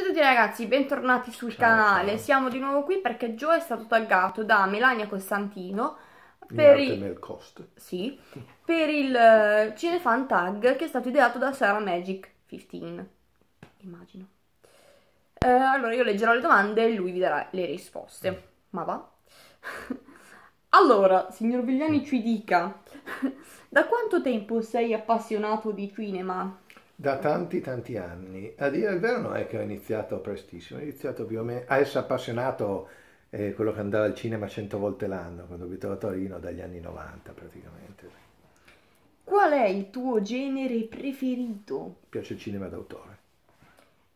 Ciao a tutti ragazzi, bentornati sul ciao, canale, ciao. siamo di nuovo qui perché Joe è stato taggato da Melania Costantino per il... Sì, per il eh, Cinefan Tag che è stato ideato da Sarah Magic 15, immagino. Eh, allora io leggerò le domande e lui vi darà le risposte, mm. ma va? allora, signor Vigliani ci dica, da quanto tempo sei appassionato di cinema? da tanti tanti anni. A dire il vero non è che ho iniziato prestissimo, ho iniziato più o meno a essere appassionato eh, quello che andava al cinema cento volte l'anno quando abitavo a Torino dagli anni 90 praticamente. Qual è il tuo genere preferito? Mi piace il cinema d'autore.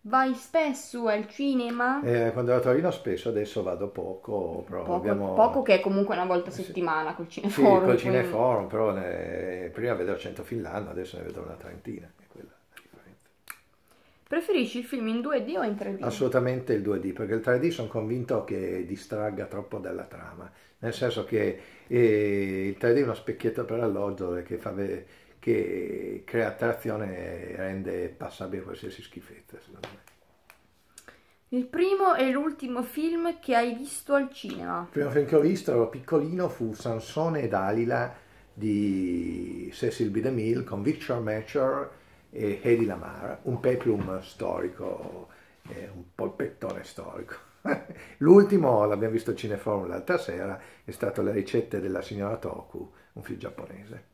Vai spesso al cinema? Eh, quando ero a Torino spesso, adesso vado poco. Però poco, abbiamo... poco che è comunque una volta a eh, settimana col Cineforum. Sì, col Cineforum, quindi... però ne... prima vedevo 100 film l'anno, adesso ne vedo una trentina. Preferisci il film in 2D o in 3D? Assolutamente il 2D, perché il 3D sono convinto che distragga troppo dalla trama, nel senso che eh, il 3D è uno specchietto per l'alloggio che, ve- che crea attrazione e rende passabile qualsiasi schifezza, secondo me. Il primo e l'ultimo film che hai visto al cinema? Il primo film che ho visto, ero piccolino, fu Sansone e Dalila di Cecil B. DeMille con Victor Matcher e Hedy Lamara, un peplum storico, eh, un polpettone storico. L'ultimo, l'abbiamo visto al Cineforum l'altra sera, è stato Le ricette della signora Toku, un film giapponese.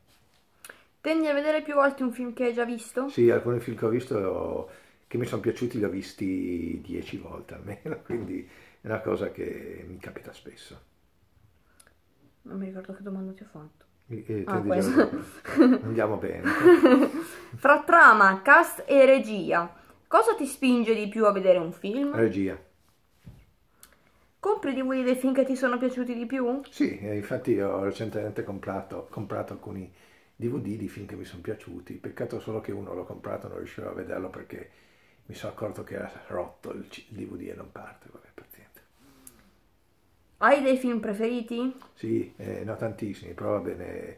Tendi a vedere più volte un film che hai già visto? Sì, alcuni film che ho visto che mi sono piaciuti li ho visti dieci volte almeno, quindi è una cosa che mi capita spesso. Non mi ricordo che domanda ti ho fatto. E, e eh, ah, Andiamo bene. Tra trama, cast e regia, cosa ti spinge di più a vedere un film? Regia. Compri di quelli dei film che ti sono piaciuti di più? Sì, eh, infatti ho recentemente comprato, comprato alcuni DVD di film che mi sono piaciuti. Peccato solo che uno l'ho comprato e non riuscivo a vederlo perché mi sono accorto che era rotto il DVD e non parte. Vabbè, pazienza. Hai dei film preferiti? Sì, eh, ne ho tantissimi, però va bene.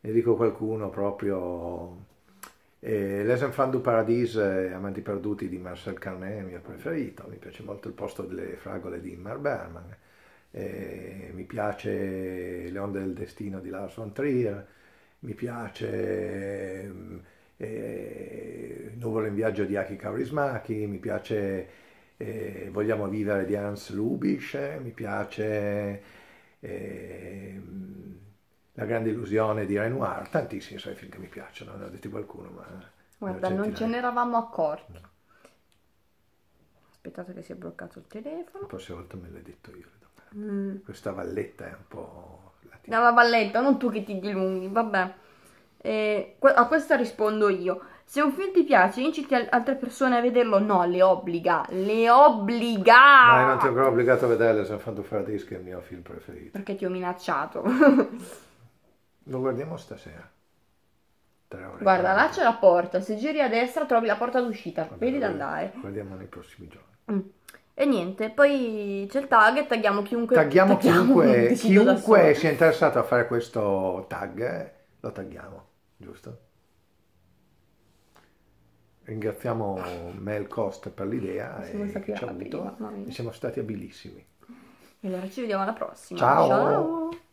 Ne dico qualcuno proprio e Les Enfants du Paradis, Amanti Perduti di Marcel Carnet, è il mio preferito, mi piace molto il posto delle fragole di Ingmar Berman. e mi piace Le onde del destino di Lars von Trier, mi piace eh, Nuvole in viaggio di Aki Kaurismachi, mi piace eh, Vogliamo vivere di Hans Lubisch, mi piace... Eh, la grande illusione di Renoir, tantissimi sono film che mi piacciono, ne ho detti qualcuno, ma... Eh, Guarda, non ce ne eravamo accorti. No. Aspettate che si è bloccato il telefono. La prossima volta me l'hai detto io. Mm. Questa valletta è un po'... No, la valletta, non tu che ti dilunghi, vabbè. Eh, a questa rispondo io. Se un film ti piace, inciti altre persone a vederlo. No, le obbliga. Le obbliga! Ma non ti ho ancora obbligato a vederlo, sono fatto fare fradischi, è il mio film preferito. Perché ti ho minacciato. Lo guardiamo stasera. Tre ore. Guarda, là c'è la porta. Se giri a destra trovi la porta d'uscita. Vedi da andare. Guardiamo nei prossimi giorni. Mm. E niente, poi c'è il tag e tagliamo chiunque. Tagghiamo, tagghiamo chiunque, chiunque sia interessato a fare questo tag, eh, lo tagliamo, giusto? Ringraziamo Mel Cost per l'idea e che ci ha avuto. Prima, siamo stati abilissimi. E Allora ci vediamo alla prossima. Ciao. Ciao.